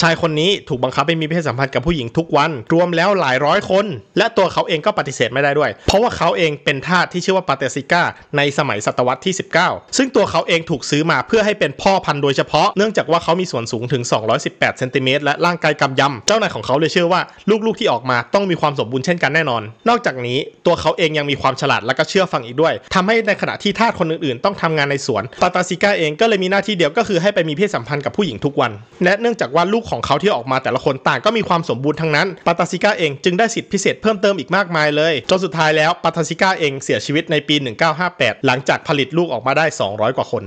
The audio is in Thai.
ชายคนนี้ถูกบังคับให้มีเพศสัมพันธ์กับผู้หญิงทุกวัน รวมแล้วหลายร้อยคน และตัวเขาเองก็ปฏิเสธไม่ได้ด้วย เพราะว่าเขาเองเป็นทาสที่ชื่อว่าปาเตซิก้าในสมัยศตวรรษที่ 19 ซึ่งตัวเขาเองถูกซื้อมาเพื่อให้เป็นพ่อพันธุ์โดยเฉพาะเนื่องจากว่าเขามีส่วนสูงถึง 218เซนติเมตรและร่างกายกำยำเจ้านายของเขาเลยเชื่อว่า ลูกๆที่ออกมาต้องมีความสมบูรณ์เช่นกันแน่นอน นอกจากนี้ตัวเขาเองยังมีความฉลาดและก็เชื่อฟังอีกด้วย ทำให้ในขณะที่ทาสคนอื่น ๆ ต้องทำงานในสวนปาตาซิก้าเองก็เลยมีหน้าที่เดียวก็คือให้ไปมีเพศสัมพันธ์กับผู้หญิงทุกวัน และเนื่องจากว่าลูกของเขาที่ออกมาแต่ละคนต่างก็มีความสมบูรณ์ทั้งนั้น ปาตาซิก้าเองจึงได้สิทธิพิเศษเพิ่มเติมอีกมากมายเลย จนสุดท้ายแล้วปาตาซิก้าเองเสียชีวิตในปี 1958 หลังจากผลิตลูกออกมาได้ 200 กว่าคน